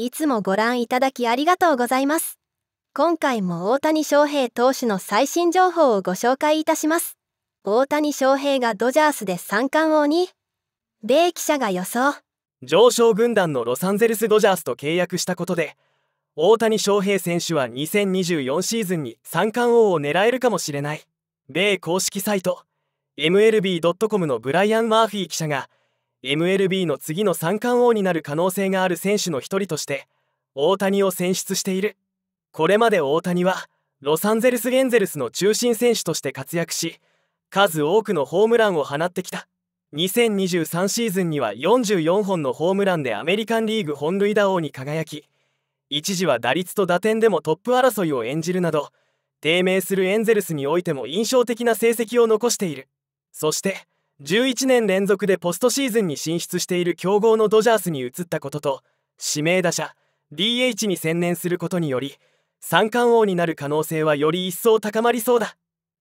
いつもご覧いただきありがとうございます。今回も大谷翔平投手の最新情報をご紹介いたします。大谷翔平がドジャースで三冠王に、米記者が予想。上昇軍団のロサンゼルス・ドジャースと契約したことで、大谷翔平選手は2024シーズンに三冠王を狙えるかもしれない。米公式サイト、MLB.com のブライアン・マーフィー記者が、MLB の次の三冠王になる可能性がある選手の一人として大谷を選出しているこれまで大谷はロサンゼルス・エンゼルスの中心選手として活躍し数多くのホームランを放ってきた2023シーズンには44本のホームランでアメリカンリーグ本塁打王に輝き一時は打率と打点でもトップ争いを演じるなど低迷するエンゼルスにおいても印象的な成績を残しているそして11年連続でポストシーズンに進出している強豪のドジャースに移ったことと指名打者 DH に専念することにより三冠王になる可能性はより一層高まりそうだ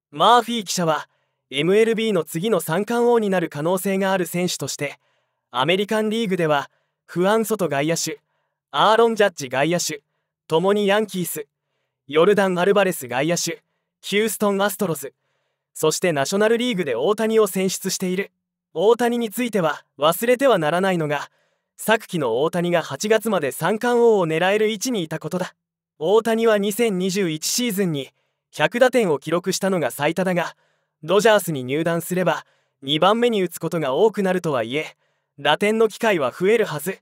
マーフィー記者は MLB の次の三冠王になる可能性がある選手としてアメリカンリーグではフアン・ソト外野手アーロン・ジャッジ外野手ともにヤンキースヨルダン・アルバレス外野手ヒューストン・アストロズそしてナショナルリーグで大谷を選出している大谷については忘れてはならないのが昨季の大谷が8月まで三冠王を狙える位置にいたことだ大谷は2021シーズンに100打点を記録したのが最多だがドジャースに入団すれば2番目に打つことが多くなるとはいえ打点の機会は増えるはず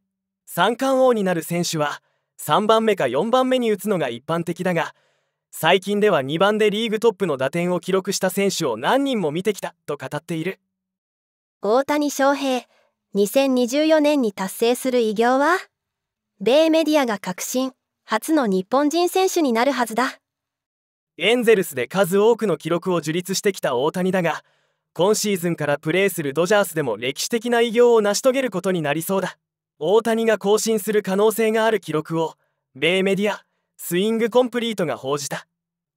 三冠王になる選手は3番目か4番目に打つのが一般的だが最近では2番でリーグトップの打点を記録した選手を何人も見てきたと語っている大谷翔平2024年に達成する偉業は米メディアが確信初の日本人選手になるはずだエンゼルスで数多くの記録を樹立してきた大谷だが今シーズンからプレーするドジャースでも歴史的な偉業を成し遂げることになりそうだ大谷が更新する可能性がある記録を米メディアスイングコンプリートが報じた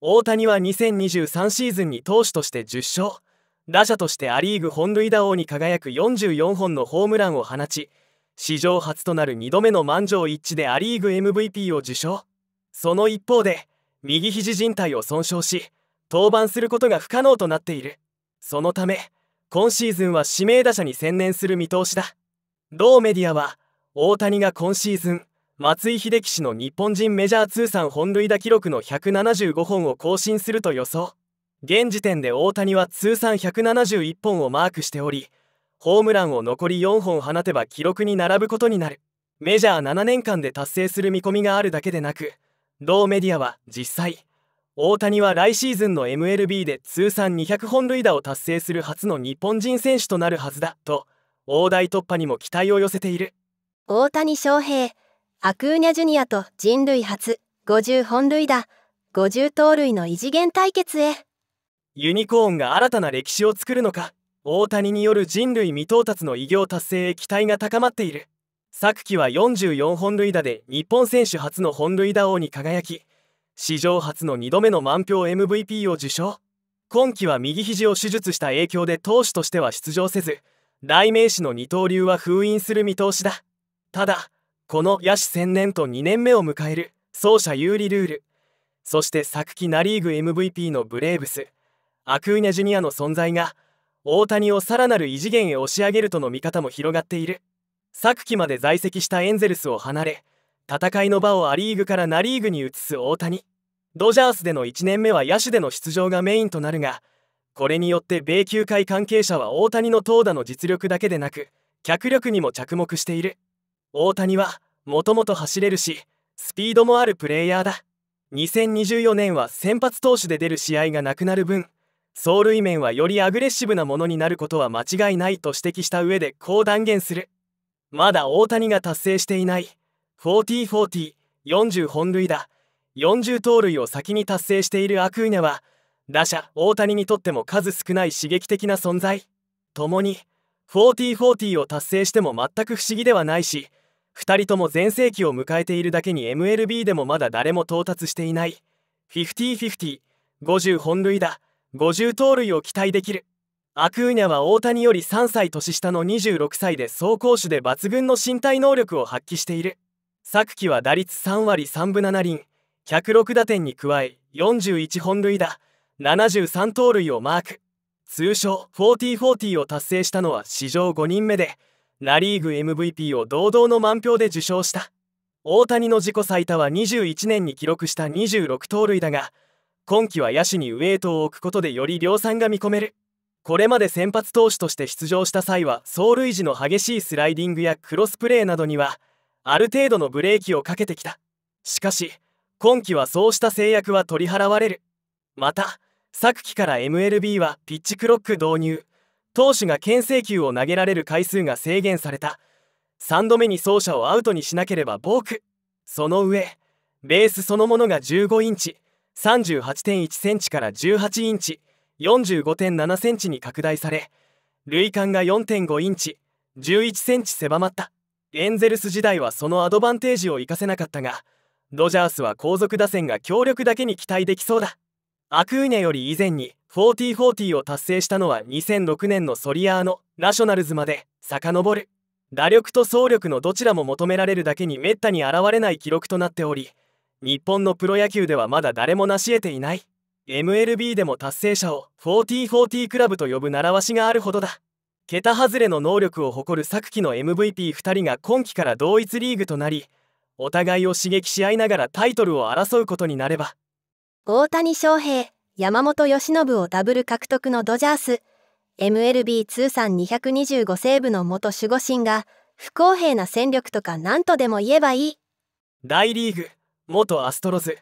大谷は2023シーズンに投手として10勝打者としてア・リーグ本塁打王に輝く44本のホームランを放ち史上初となる2度目の満場一致でア・リーグ MVP を受賞その一方で右肘靭帯を損傷し登板することが不可能となっているそのため今シーズンは指名打者に専念する見通しだ同メディアは大谷が今シーズン松井秀喜氏の日本人メジャー通算本塁打記録の175本を更新すると予想現時点で大谷は通算171本をマークしておりホームランを残り4本放てば記録に並ぶことになるメジャー7年間で達成する見込みがあるだけでなく同メディアは実際大谷は来シーズンの MLB で通算200本塁打を達成する初の日本人選手となるはずだと大台突破にも期待を寄せている大谷翔平アクーニャジュニアと人類初50本塁打50盗塁の異次元対決へユニコーンが新たな歴史を作るのか大谷による人類未到達の偉業達成へ期待が高まっている昨季は44本塁打で日本選手初の本塁打王に輝き史上初の2度目の満票 MVP を受賞今季は右肘を手術した影響で投手としては出場せず代名詞の二刀流は封印する見通しだただこの野手専念と2年目を迎える走者有利ルールそして昨季ナ・リーグ MVP のブレーブスアクーニャ・ジュニアの存在が大谷をさらなる異次元へ押し上げるとの見方も広がっている昨季まで在籍したエンゼルスを離れ戦いの場をア・リーグからナ・リーグに移す大谷ドジャースでの1年目は野手での出場がメインとなるがこれによって米球界関係者は大谷の投打の実力だけでなく脚力にも着目している大谷はもともと走れるしスピードもあるプレイヤーだ2024年は先発投手で出る試合がなくなる分走塁面はよりアグレッシブなものになることは間違いないと指摘した上でこう断言するまだ大谷が達成していない404040本塁打40盗塁を先に達成しているアクーニャは打者大谷にとっても数少ない刺激的な存在ともに4040を達成しても全く不思議ではないし2人とも全盛期を迎えているだけに MLB でもまだ誰も到達していない50-50 50本塁打50盗塁を期待できるアクーニャは大谷より3歳年下の26歳で走攻守で抜群の身体能力を発揮している昨季は打率3割3分7厘106打点に加え41本塁打73盗塁をマーク通称4040を達成したのは史上5人目でナ・リーグ MVP を堂々の満票で受賞した大谷の自己最多は21年に記録した26盗塁だが今季は野手にウエイトを置くことでより量産が見込めるこれまで先発投手として出場した際は走塁時の激しいスライディングやクロスプレーなどにはある程度のブレーキをかけてきたしかし今季はそうした制約は取り払われるまた昨季から MLB はピッチクロック導入投手が牽制球を投げられる回数が制限された3度目に走者をアウトにしなければボークその上ベースそのものが15インチ38.1センチから18インチ45.7センチに拡大され塁間が4.5インチ11センチ狭まったエンゼルス時代はそのアドバンテージを生かせなかったがドジャースは後続打線が強力だけに期待できそうだアクーニャより以前に4040を達成したのは2006年のソリアーノ・ナショナルズまで遡る打力と走力のどちらも求められるだけにめったに現れない記録となっており日本のプロ野球ではまだ誰も成し得ていない MLB でも達成者を4040クラブと呼ぶ習わしがあるほどだ桁外れの能力を誇る昨季の MVP2 人が今季から同一リーグとなりお互いを刺激し合いながらタイトルを争うことになれば大谷翔平山本由伸をダブル獲得のドジャース MLB 通算225セーブの元守護神が不公平な戦力とか何とでも言えばいい大リーグ元アストロズ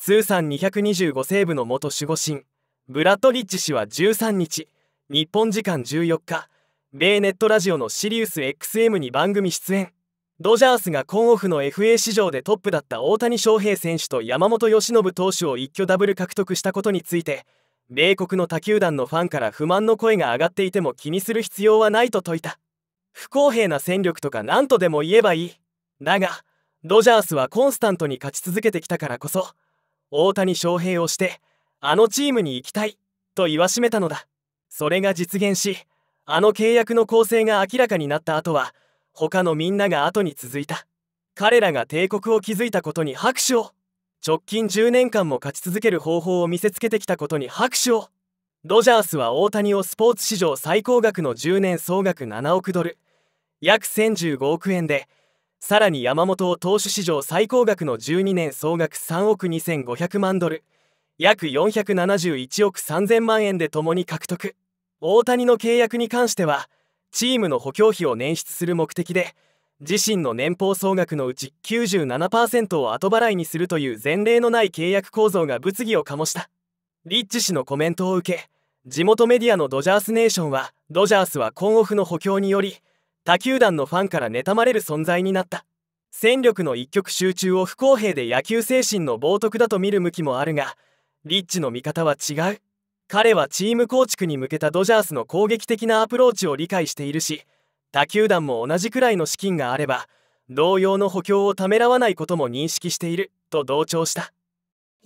通算225セーブの元守護神ブラッドリッチ氏は13日日本時間14日米ネットラジオのシリウス XM に番組出演ドジャースがコンオフの FA 市場でトップだった大谷翔平選手と山本由伸投手を一挙ダブル獲得したことについて米国の他球団のファンから不満の声が上がっていても気にする必要はないと説いた不公平な戦力とか何とでも言えばいいだがドジャースはコンスタントに勝ち続けてきたからこそ大谷翔平をしてあのチームに行きたいと言わしめたのだそれが実現しあの契約の構成が明らかになった後は他のみんなが後に続いた彼らが帝国を築いたことに拍手を直近10年間も勝ち続ける方法を見せつけてきたことに拍手をドジャースは大谷をスポーツ史上最高額の10年総額7億ドル約1015億円でさらに山本を投手史上最高額の12年総額3億2500万ドル約471億3000万円で共に獲得大谷の契約に関してはチームの補強費を捻出する目的で自身の年俸総額のうち97%を後払いにするという前例のない契約構造が物議を醸したリッチ氏のコメントを受け地元メディアのドジャースネーションはドジャースはコンオフの補強により他球団のファンから妬まれる存在になった戦力の一極集中を不公平で野球精神の冒涜だと見る向きもあるがリッチの見方は違う彼はチーム構築に向けたドジャースの攻撃的なアプローチを理解しているし他球団も同じくらいの資金があれば同様の補強をためらわないことも認識していると同調した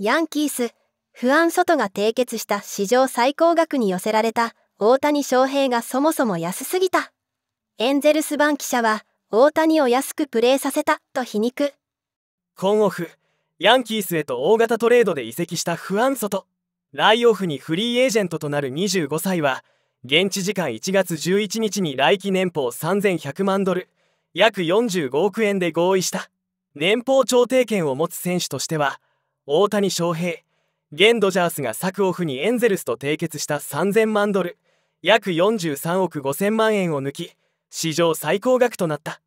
ヤンキース不安ソトが締結した史上最高額に寄せられた大谷翔平がそもそも安すぎたエンゼルス版記者は大谷を安くプレーさせたと皮肉コンオフヤンキースへと大型トレードで移籍した不安ソトライオフにフリーエージェントとなる25歳は現地時間1月11日に来季年俸3100万ドル約45億円で合意した年俸調停権を持つ選手としては大谷翔平現ドジャースが策オフにエンゼルスと締結した3000万ドル約43億5000万円を抜き史上最高額となった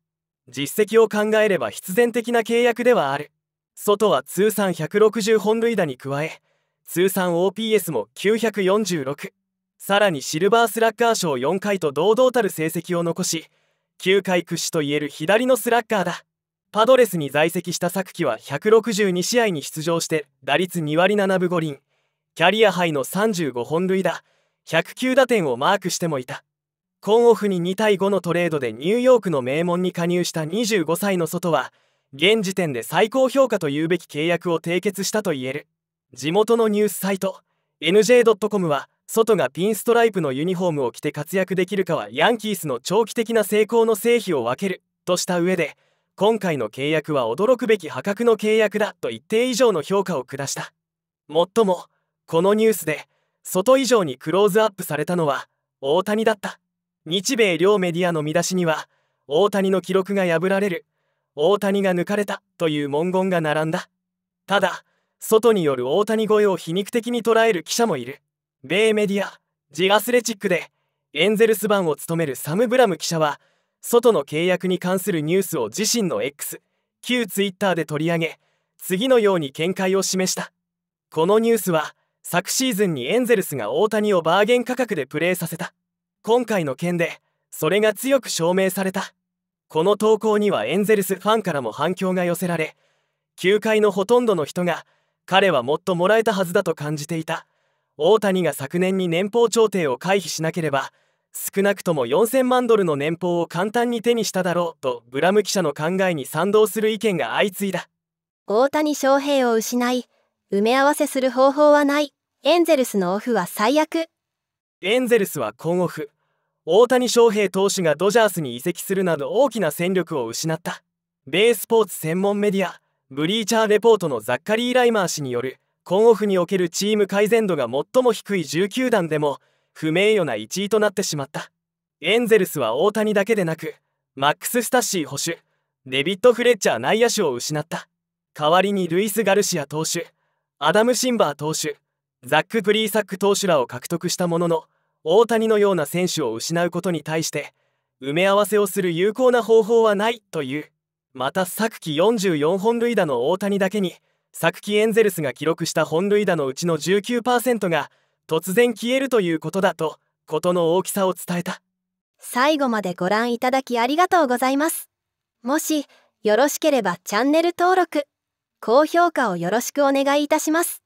実績を考えれば必然的な契約ではある外は通算160本塁打に加え通算 OPS も946さらにシルバースラッガー賞4回と堂々たる成績を残し球界屈指といえる左のスラッガーだパドレスに在籍した昨季は162試合に出場して打率2割7分5厘キャリアハイの35本塁打109打点をマークしてもいたコンオフに2対5のトレードでニューヨークの名門に加入した25歳の外は現時点で最高評価というべき契約を締結したといえる地元のニュースサイト NJ.com は外がピンストライプのユニフォームを着て活躍できるかはヤンキースの長期的な成功の成否を分けるとした上で今回の契約は驚くべき破格の契約だと一定以上の評価を下したもっともこのニュースで外以上にクローズアップされたのは大谷だった日米両メディアの見出しには大谷の記録が破られる大谷が抜かれたという文言が並んだただ外による大谷声を皮肉的に捉える記者もいる米メディアジ・アスレチックでエンゼルス版を務めるサム・ブラム記者は外の契約に関するニュースを自身の X 旧 Twitter で取り上げ次のように見解を示したこのニュースは昨シーズンにエンゼルスが大谷をバーゲン価格でプレーさせた今回の件でそれが強く証明されたこの投稿にはエンゼルスファンからも反響が寄せられ球界のほとんどの人が彼はもっともらえたはずだと感じていた大谷が昨年に年俸調停を回避しなければ少なくとも4000万ドルの年俸を簡単に手にしただろうとブラム記者の考えに賛同する意見が相次いだ大谷翔平を失い埋め合わせする方法はないエンゼルスのオフは最悪エンゼルスは今オフ大谷翔平投手がドジャースに移籍するなど大きな戦力を失った米スポーツ専門メディアブリーチャーレポートのザッカリー・ライマー氏によるコンオフにおけるチーム改善度が最も低い19段でも不名誉な1位となってしまったエンゼルスは大谷だけでなくマックス・スタッシー捕手デビッド・フレッチャー内野手を失った代わりにルイス・ガルシア投手アダム・シンバー投手ザック・プリーサック投手らを獲得したものの大谷のような選手を失うことに対して埋め合わせをする有効な方法はないというまた昨季44本塁打の大谷だけに昨季エンゼルスが記録した本塁打のうちの19%が突然消えるということだと事の大きさを伝えた最後までご覧いただきありがとうございますもしよろしければチャンネル登録高評価をよろしくお願いいたします